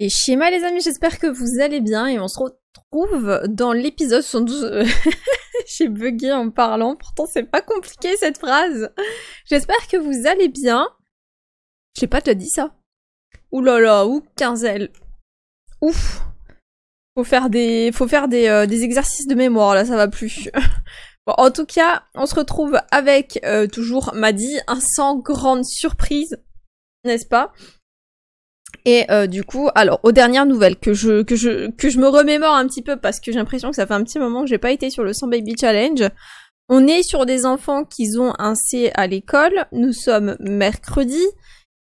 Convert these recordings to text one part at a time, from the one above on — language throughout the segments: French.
et schéma les amis, j'espère que vous allez bien et on se retrouve dans l'épisode 112. J'ai bugué en parlant, pourtant c'est pas compliqué cette phrase. J'espère que vous allez bien. J'ai pas te dit ça. Ouh là là, ou quinzel. Ouf. Faut faire des, faut faire des, euh, des exercices de mémoire là, ça va plus. Bon, en tout cas, on se retrouve avec euh, toujours Maddy, un sans grande surprise, n'est-ce pas et euh, du coup, alors aux dernières nouvelles que je que je que je me remémore un petit peu parce que j'ai l'impression que ça fait un petit moment que j'ai pas été sur le 100 baby challenge. On est sur des enfants qui ont un C à l'école. Nous sommes mercredi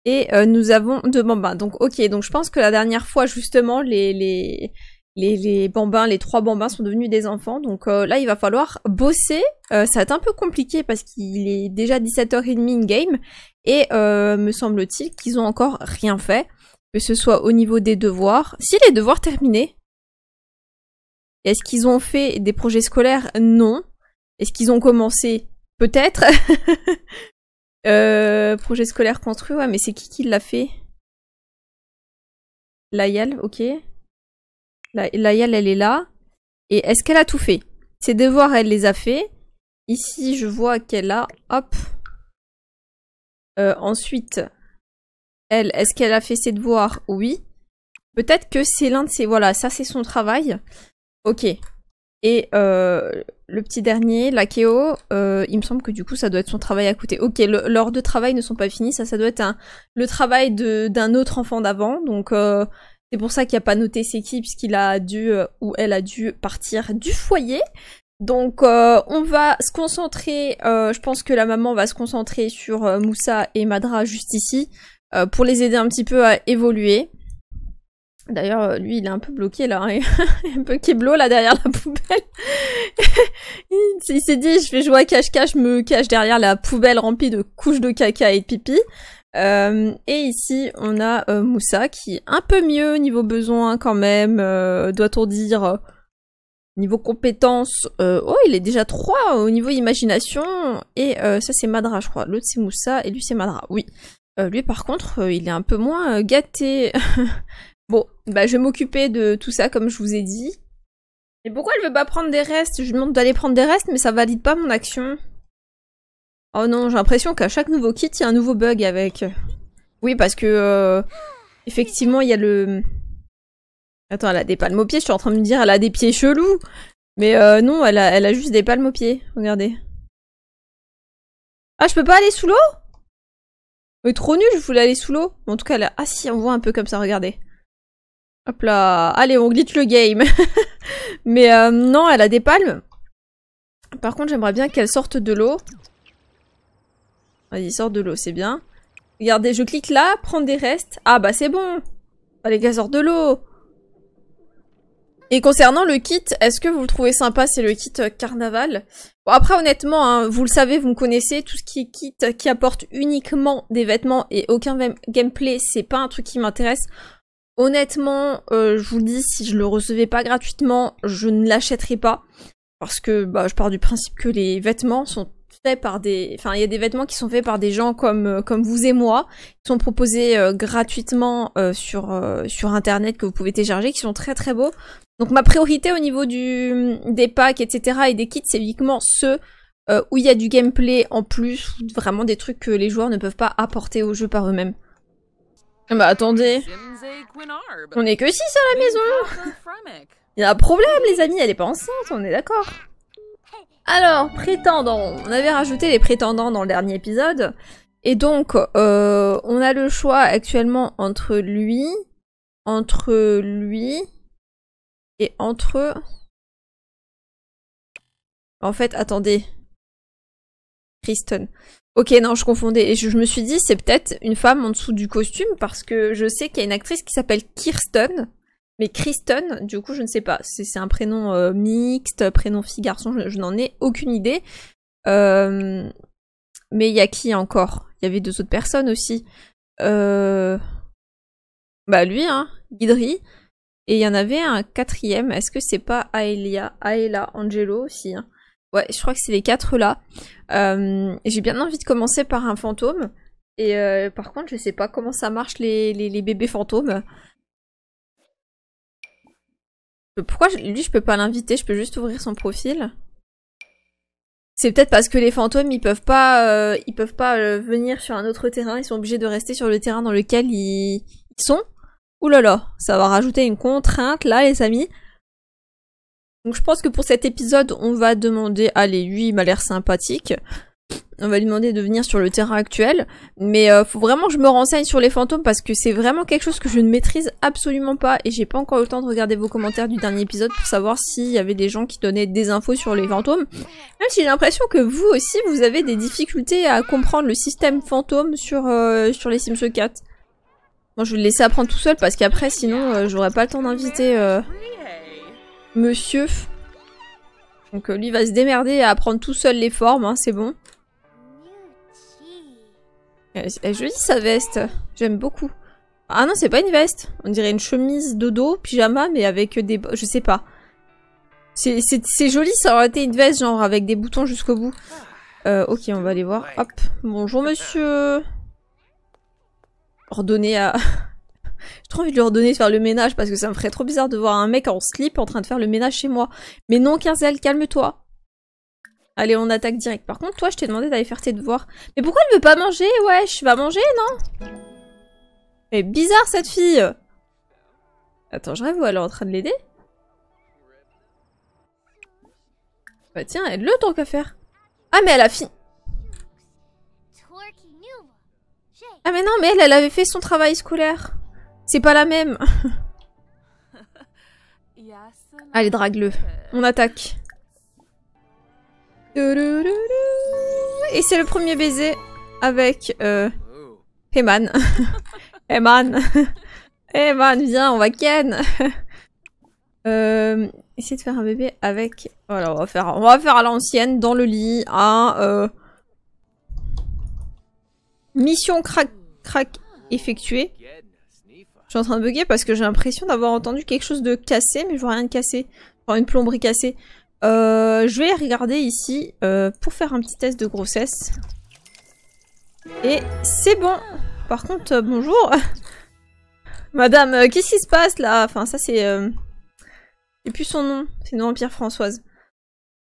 et euh, nous avons deux bambins. Donc ok, donc je pense que la dernière fois justement les les les, bambins, les trois bambins sont devenus des enfants. Donc euh, là, il va falloir bosser. ça va être un peu compliqué parce qu'il est déjà 17h30 in-game. Et me semble-t-il qu'ils ont encore rien fait. Que ce soit au niveau des devoirs. Si les devoirs terminés. Est-ce qu'ils ont fait des projets scolaires Non. Est-ce qu'ils ont commencé Peut-être. Euh, projet scolaire construit, ouais, mais c'est qui qui l'a fait Layal, ok. Layal, elle est là. Et est-ce qu'elle a tout fait Ses devoirs, elle les a fait. Ici, je vois qu'elle a... Hop. Euh, ensuite, elle, est-ce qu'elle a fait ses devoirs Oui. Peut-être que c'est l'un de ses... Voilà, ça c'est son travail. Ok. Et euh, le petit dernier, l'Akeo, euh, il me semble que du coup ça doit être son travail à côté. Ok, L'heure leurs deux travail ne sont pas finis, ça ça doit être un, le travail d'un autre enfant d'avant. Donc euh, c'est pour ça qu'il a pas noté ses qui, puisqu'il a dû ou elle a dû partir du foyer. Donc on va se concentrer, je pense que la maman va se concentrer sur Moussa et Madra juste ici. Euh, pour les aider un petit peu à évoluer. D'ailleurs, euh, lui, il est un peu bloqué là, hein. un peu keblo là derrière la poubelle. il s'est dit, je fais jouer à cache-cache, me cache derrière la poubelle remplie de couches de caca et de pipi. Euh, et ici, on a Moussa qui est un peu mieux niveau besoin hein, quand même, doit-on dire. Niveau compétence oh, il est déjà 3 au niveau imagination. Et ça, c'est Madra, je crois. L'autre, c'est Moussa et lui, c'est Madra. Oui. Euh, lui par contre, euh, il est un peu moins euh, gâté. bon, bah je vais m'occuper de tout ça comme je vous ai dit. Mais pourquoi elle veut pas prendre des restes Je lui demande d'aller prendre des restes, mais ça valide pas mon action. Oh non, j'ai l'impression qu'à chaque nouveau kit, il y a un nouveau bug avec. Oui, parce que... effectivement, il y a le... Attends, elle a des palmes aux pieds, je suis en train de me dire, elle a des pieds chelous Mais non, elle a, elle a juste des palmes aux pieds, regardez. Ah, je peux pas aller sous l'eau mais trop nul, je voulais aller sous l'eau. En tout cas, là, ah si, on voit un peu comme ça, regardez. Hop là, allez, on glitch le game. Mais euh, non, elle a des palmes. Par contre, j'aimerais bien qu'elle sorte de l'eau. Vas-y, sort de l'eau, c'est bien. Regardez, je clique là, prendre des restes. Ah bah c'est bon. Allez, qu'elle sorte de l'eau. Et concernant le kit, est-ce que vous le trouvez sympa C'est le kit euh, carnaval. Bon, après, honnêtement, hein, vous le savez, vous me connaissez, tout ce qui est kit qui apporte uniquement des vêtements et aucun gameplay, c'est pas un truc qui m'intéresse. Honnêtement, euh, je vous le dis, si je le recevais pas gratuitement, je ne l'achèterais pas. Parce que bah, je pars du principe que les vêtements sont par des, enfin il y a des vêtements qui sont faits par des gens comme euh, comme vous et moi, qui sont proposés euh, gratuitement euh, sur sur internet que vous pouvez télécharger, qui sont très très beaux. Donc ma priorité au niveau du des packs etc et des kits, c'est uniquement ceux où il y a du gameplay en plus, vraiment des trucs que les joueurs ne peuvent pas apporter au jeu par eux-mêmes. Bah attendez, on est que 6 à la maison. Il y a un problème les amis, elle est pas enceinte, on est d'accord. Alors, prétendants. On avait rajouté les prétendants dans le dernier épisode. Et donc, euh, on a le choix actuellement entre lui, entre lui et entre... En fait, attendez. Kristen. Ok, non, je confondais. Et je me suis dit, c'est peut-être une femme en dessous du costume parce que je sais qu'il y a une actrice qui s'appelle Kirsten. Mais Kristen, du coup, je ne sais pas. C'est un prénom euh, mixte, prénom fille-garçon, je, n'en ai aucune idée. Euh, mais il y a qui encore Il y avait deux autres personnes aussi. Euh, bah lui, hein, Guidry. Et il y en avait un quatrième. Est-ce que c'est pas Aelia Aela Angelo aussi hein? Ouais, je crois que c'est les quatre là. J'ai bien envie de commencer par un fantôme. Et par contre, je ne sais pas comment ça marche les, les bébés fantômes. Pourquoi lui je peux pas l'inviter Je peux juste ouvrir son profil. C'est peut-être parce que les fantômes ils peuvent pas euh, ils peuvent pas euh, venir sur un autre terrain, ils sont obligés de rester sur le terrain dans lequel ils, sont. Oulala, là là, ça va rajouter une contrainte là les amis. Donc je pense que pour cet épisode on va demander allez lui il m'a l'air sympathique on va lui demander de venir sur le terrain actuel. Mais euh, faut vraiment que je me renseigne sur les fantômes parce que c'est vraiment quelque chose que je ne maîtrise absolument pas et j'ai pas encore eu le temps de regarder vos commentaires du dernier épisode pour savoir s'il y avait des gens qui donnaient des infos sur les fantômes. Même si j'ai l'impression que vous aussi vous avez des difficultés à comprendre le système fantôme sur, euh, sur les Sims 4. Bon, je vais le laisser apprendre tout seul parce qu'après sinon euh, j'aurais pas le temps d'inviter monsieur. Donc lui va se démerder à apprendre tout seul les formes, hein, c'est bon. Elle, euh, euh, jolie sa veste. J'aime beaucoup. Ah non, c'est pas une veste. On dirait une chemise dodo, pyjama, mais avec des... Je sais pas. C'est joli, ça aurait été une veste, genre, avec des boutons jusqu'au bout. Euh, ok, on va aller voir. Hop. Bonjour, monsieur. Ordonner à... J'ai trop envie de lui ordonner de faire le ménage parce que ça me ferait trop bizarre de voir un mec en slip en train de faire le ménage chez moi. Mais non, Kerzel, calme-toi. Allez, on attaque direct. Par contre, toi, je t'ai demandé d'aller faire tes devoirs. Mais pourquoi elle veut pas manger Ouais, je va manger, non Mais bizarre, cette fille Attends, je rêve ou elle est en train de l'aider Bah tiens, elle le tant qu'à faire. Ah, mais elle a fini... Ah mais non, mais elle, elle avait fait son travail scolaire. C'est pas la même. Allez, drague-le. On attaque. Et c'est le premier baiser avec euh, Heyman. Heyman. Heyman, viens, on va ken. euh, essayer de faire un bébé avec... Voilà, on va faire, on va faire à l'ancienne, dans le lit, hein, euh. Mission crack, crack effectuée. Je suis en train de bugger parce que j'ai l'impression d'avoir entendu quelque chose de cassé, mais je vois rien de cassé. Enfin, une plomberie cassée. Euh, je vais regarder ici euh, pour faire un petit test de grossesse. Et c'est bon Par contre, euh, bonjour Madame, qu'est-ce qui se passe là Enfin, ça c'est... Et plus son nom, c'est Pierre Françoise.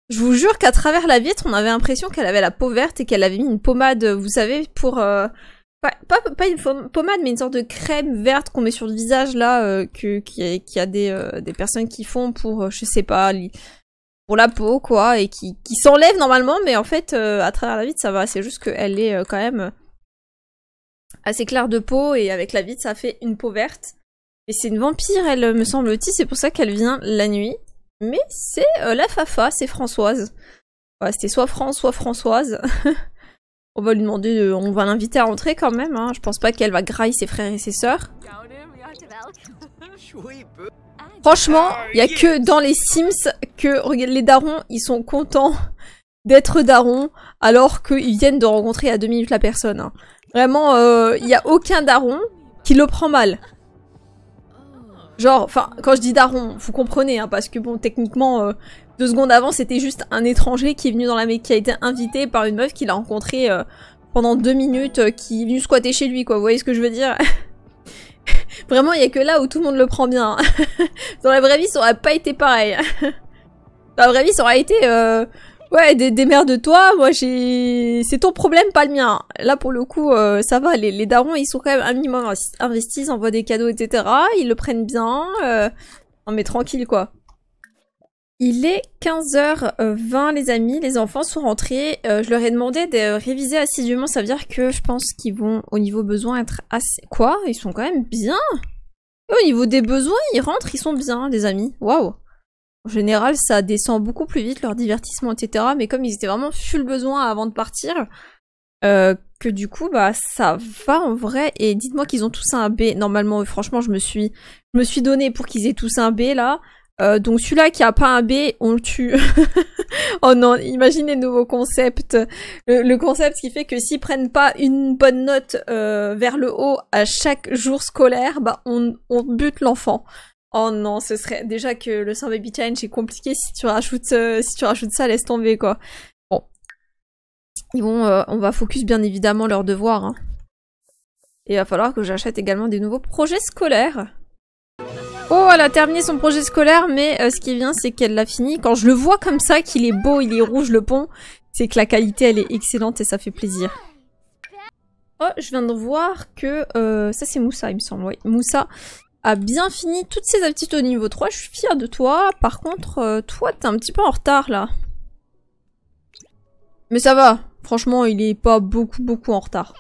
Je vous jure qu'à travers la vitre, on avait l'impression qu'elle avait la peau verte et qu'elle avait mis une pommade, vous savez, pour... Pas, pas, une pommade, mais une sorte de crème verte qu'on met sur le visage là, qu'il y a, qui a des, des, personnes qui font pour, je sais pas, pour la peau, quoi, et qui, qui s'enlève normalement, mais en fait, euh, à travers la vitre, ça va. C'est juste qu'elle est euh, quand même euh, assez claire de peau, et avec la vitre, ça fait une peau verte. Et c'est une vampire, elle, me semble-t-il, c'est pour ça qu'elle vient la nuit. Mais c'est la Fafa, c'est Françoise. c'était soit France, soit Françoise. on va lui demander, on va l'inviter à rentrer quand même, hein. Je pense pas qu'elle va grailler ses frères et ses sœurs. Franchement, il y a que dans les Sims que les darons, ils sont contents d'être darons alors qu'ils viennent de rencontrer à deux minutes la personne. Hein. Vraiment, euh, il n'y a aucun daron qui le prend mal. Genre, enfin, quand je dis daron, vous comprenez, hein, parce que bon, techniquement, euh, deux secondes avant, c'était juste un étranger qui est venu dans la qui a été invité par une meuf qu'il a rencontré euh, pendant deux minutes, qui est venu squatter chez lui, quoi. Vous voyez ce que je veux dire Vraiment, il y a que là où tout le monde le prend bien. Hein. Dans la vraie vie, ça aurait pas été pareil. Dans la vraie vie, ça aurait été... Euh, ouais, des, mères de toi, moi j'ai... C'est ton problème, pas le mien. Là, pour le coup, euh, ça va, les, les, darons, ils sont quand même un minimum investis, ils envoient des cadeaux, etc. Ils le prennent bien. On euh, Non mais tranquille, quoi. Il est 15h20 les amis, les enfants sont rentrés. Euh, je leur ai demandé de réviser assidûment, ça veut dire que je pense qu'ils vont au niveau besoin être assez... Quoi Ils sont quand même bien au niveau des besoins, ils rentrent, ils sont bien les amis. Waouh En général ça descend beaucoup plus vite leur divertissement etc. Mais comme ils étaient vraiment full besoin avant de partir, euh, que du coup bah ça va en vrai. Et dites-moi qu'ils ont tous un B. Normalement franchement je me suis, je me suis donné pour qu'ils aient tous un B là. Euh, donc celui-là qui a pas un B, on le tue. oh non, imaginez nouveau concept. Le, le, concept qui fait que s'ils prennent pas une bonne note euh, vers le haut à chaque jour scolaire, bah on, bute l'enfant. Oh non, ce serait déjà que le 100 baby challenge est compliqué si tu rajoutes euh, si tu rajoutes ça, laisse tomber quoi. Bon, ils vont, euh, on va focus bien évidemment leurs devoirs. Hein. Et il va falloir que j'achète également des nouveaux projets scolaires. Oh, elle a terminé son projet scolaire, mais euh, ce qui est bien, c'est qu'elle l'a fini. Quand je le vois comme ça, qu'il est beau, il est rouge le pont, c'est que la qualité, elle est excellente et ça fait plaisir. Oh, je viens de voir que... Euh, ça, c'est Moussa, il me semble, Moussa a bien fini toutes ses aptitudes au niveau 3. Je suis fière de toi. Par contre, euh, toi, t'es un petit peu en retard, là. Mais ça va. Franchement, il est pas beaucoup, beaucoup en retard.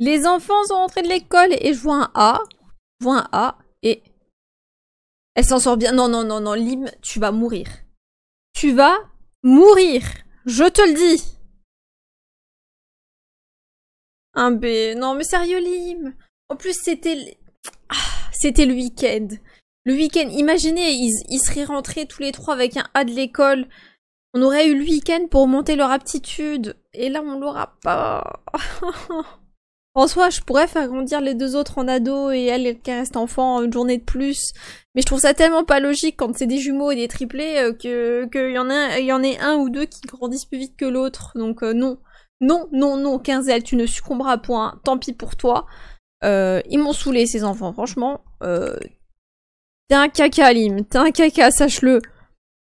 Les enfants sont rentrés de l'école et je vois un A. Je vois un A. Et elle s'en sort bien. Non, non, non, non, Lim, tu vas mourir. Tu vas mourir. Je te le dis. Un B. Non, mais sérieux, Lim. En plus, c'était... Ah, c'était le week-end. Le week-end, imaginez, ils, seraient rentrés tous les trois avec un A de l'école. On aurait eu le week-end pour monter leur aptitude. Et là, on l'aura pas. En soi, je pourrais faire grandir les deux autres en ado et elle qui reste enfant une journée de plus. Mais je trouve ça tellement pas logique quand c'est des jumeaux et des triplés euh, que qu'il y en a il y en ait un ou deux qui grandissent plus vite que l'autre. Donc euh, non, non. Non, non, non, Quinzel, tu ne succomberas point. Tant pis pour toi. Euh, ils m'ont saoulé ces enfants, franchement. Euh, t'es un caca, Lim. T'es un caca, sache-le.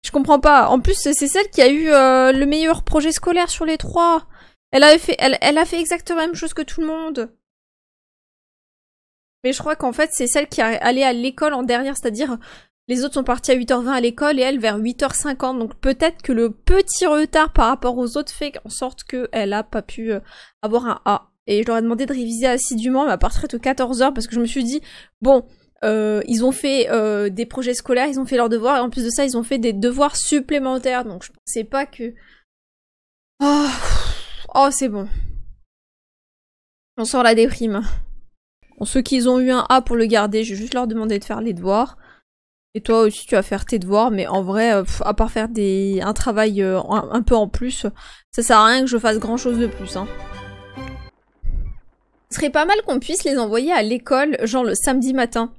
Je comprends pas. En plus, c'est celle qui a eu euh, le meilleur projet scolaire sur les trois. Elle a fait, exactement la même chose que tout le monde. Mais je crois qu'en fait, c'est celle qui est allée à l'école en dernière, c'est-à-dire les autres sont partis à 8h20 à l'école et elle vers 8h50. Donc peut-être que le petit retard par rapport aux autres fait en sorte qu'elle a pas pu euh, avoir un A. Et je leur ai demandé de réviser assidûment, ma à partir de 14h, parce que je me suis dit, bon, euh, ils ont fait euh, des projets scolaires, ils ont fait leurs devoirs, et en plus de ça, ils ont fait des devoirs supplémentaires. Donc je pensais pas que... Ah, Oh, c'est bon. On sort la déprime. ceux qui ont eu un A pour le garder, je vais juste leur demander de faire les devoirs. Et toi aussi, tu vas faire tes devoirs, mais en vrai, euh, à part faire des... un travail euh, un, peu en plus, ça sert à rien que je fasse grand chose de plus. Hein. Ce serait pas mal qu'on puisse les envoyer à l'école, genre le samedi matin.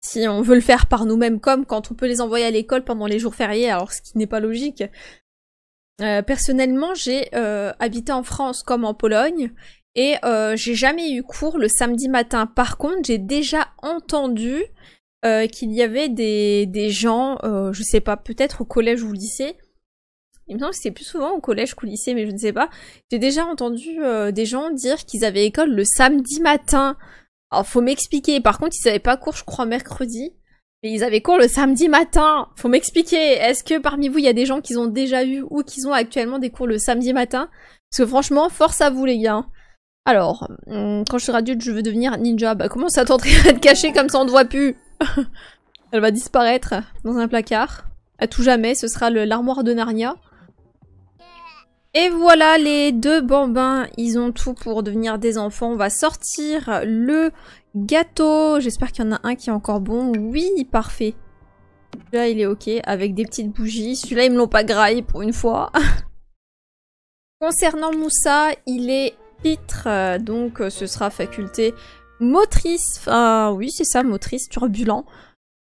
Si on veut le faire par nous-mêmes, comme quand on peut les envoyer à l'école pendant les jours fériés, alors ce qui n'est pas logique. Euh, personnellement, j'ai euh, habité en France comme en Pologne et euh, j'ai jamais eu cours le samedi matin. Par contre, j'ai déjà entendu qu'il y avait des, des gens, je sais pas, peut-être au collège ou au lycée. Il me semble que c'est plus souvent au collège qu'au lycée, mais je ne sais pas. J'ai déjà entendu des gens dire qu'ils avaient école le samedi matin. Alors, faut m'expliquer. Par contre, ils n'avaient pas cours, je crois, mercredi. Mais ils avaient cours le samedi matin. Faut m'expliquer. Est-ce que parmi vous, il y a des gens qui ont déjà eu ou qui ont actuellement des cours le samedi matin Parce que franchement, force à vous, les gars. Alors, hum, quand je serai adulte, je veux devenir ninja. Bah, comment ça tenterait à te cacher comme ça on ne voit plus Elle va disparaître dans un placard. À tout jamais, ce sera l'armoire de Narnia. Et voilà les deux bambins, ils ont tout pour devenir des enfants. On va sortir le gâteau. J'espère qu'il y en a un qui est encore bon. Oui, parfait. Là, il est ok avec des petites bougies. Celui-là, ils me l'ont pas graillé pour une fois. Concernant Moussa, il est pitre, donc euh, ce sera faculté motrice. Enfin, oui, c'est ça, motrice, turbulent.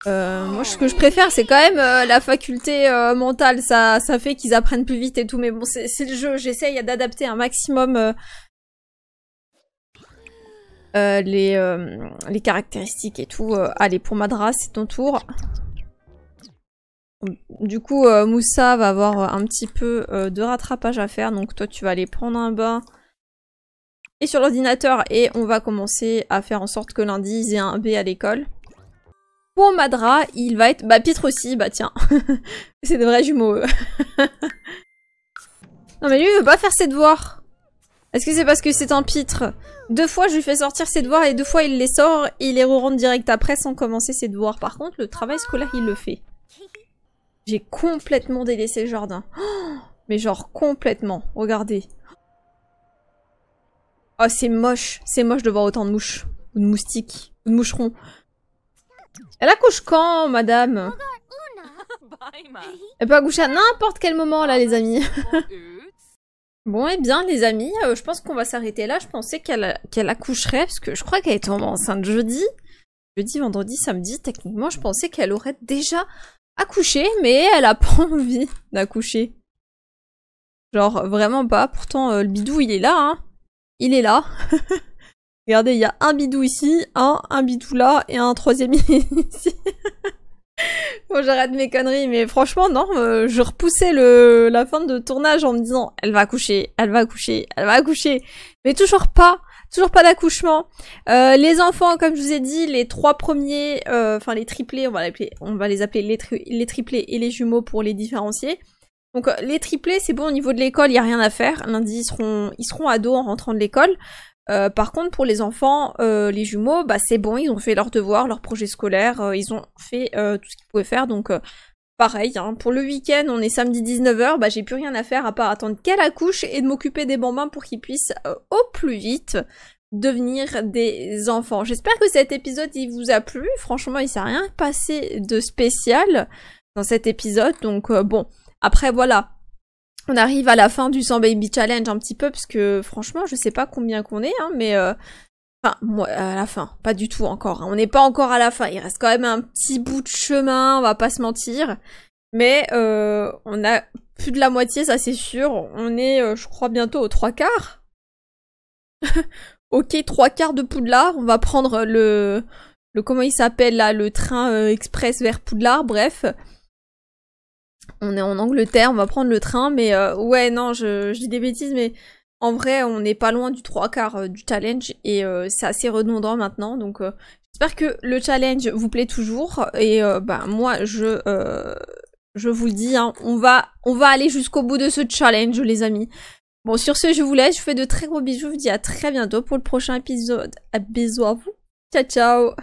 Euh, moi, ce que je préfère, c'est quand même euh, la faculté euh, mentale. Ça, ça fait qu'ils apprennent plus vite et tout. Mais bon, c'est le jeu. J'essaye d'adapter un maximum les, les caractéristiques et tout. allez, pour Madras, c'est ton tour. Du coup, Moussa va avoir un petit peu de rattrapage à faire. Donc, toi, tu vas aller prendre un bain et sur l'ordinateur. Et on va commencer à faire en sorte que lundi, ils aient un B à l'école. Pour Madra, il va être... Bah, Pitre aussi, bah tiens. c'est de vrais jumeaux, non mais lui, il veut pas faire ses devoirs. Est-ce que c'est parce que c'est un pitre Deux fois, je lui fais sortir ses devoirs et deux fois, il les sort et il les direct après sans commencer ses devoirs. Par contre, le travail scolaire, il le fait. J'ai complètement délaissé le jardin. mais genre complètement. Regardez. Oh, c'est moche. C'est moche de voir autant de mouches. Ou de moustiques. Ou de moucherons. Elle accouche quand, madame Elle peut accoucher à n'importe quel moment, là, les amis. bon, et eh bien, les amis, euh, je pense qu'on va s'arrêter là. Je pensais qu'elle accoucherait, parce que je crois qu'elle est tombée enceinte jeudi. Jeudi, vendredi, samedi, techniquement, je pensais qu'elle aurait déjà accouché, mais elle a pas envie d'accoucher. Genre, vraiment pas. Pourtant, euh, le bidou, il est là, hein. Il est là. Regardez, il y a un bidou ici, un, un bidou là et un troisième ici. bon, j'arrête mes conneries, mais franchement, non, euh, je repoussais le, la fin de tournage en me disant, elle va accoucher, elle va accoucher, elle va accoucher. Mais toujours pas, toujours pas d'accouchement. Euh, les enfants, comme je vous ai dit, les trois premiers, euh, enfin les triplés, on va, on va les appeler les, les, triplés et les jumeaux pour les différencier. Donc les triplés, c'est bon au niveau de l'école, il n'y a rien à faire. Lundi, ils seront, ils seront ados en rentrant de l'école. Euh, par contre, pour les enfants, euh, les jumeaux, bah c'est bon, ils ont fait leurs devoirs, leurs projets scolaires, euh, ils ont fait tout ce qu'ils pouvaient faire, donc pareil. Hein. Pour le week-end, on est samedi 19h, bah j'ai plus rien à faire à part attendre qu'elle accouche et de m'occuper des bambins pour qu'ils puissent au plus vite devenir des enfants. J'espère que cet épisode il vous a plu. Franchement, il s'est rien passé de spécial dans cet épisode, donc bon. Après voilà, on arrive à la fin du 100 Baby Challenge un petit peu, parce que franchement, je sais pas combien qu'on est, hein, mais... Euh, enfin, moi, à la fin, pas du tout encore. Hein. On n'est pas encore à la fin. Il reste quand même un petit bout de chemin, on va pas se mentir. Mais euh, on a plus de la moitié, ça c'est sûr. On est, euh, je crois, bientôt aux trois quarts. ok, trois quarts de Poudlard. On va prendre le, le comment il s'appelle là, le train express vers Poudlard. Bref, on est en Angleterre, on va prendre le train, mais euh, ouais, non, je, dis des bêtises, mais en vrai, on n'est pas loin du trois quarts euh, du challenge et euh, c'est assez redondant maintenant, donc j'espère que le challenge vous plaît toujours et bah moi je je vous le dis, hein, on va on va aller jusqu'au bout de ce challenge, les amis. Bon, sur ce, je vous laisse, je vous fais de très gros bisous, je vous dis à très bientôt pour le prochain épisode. à bisous à vous, ciao ciao.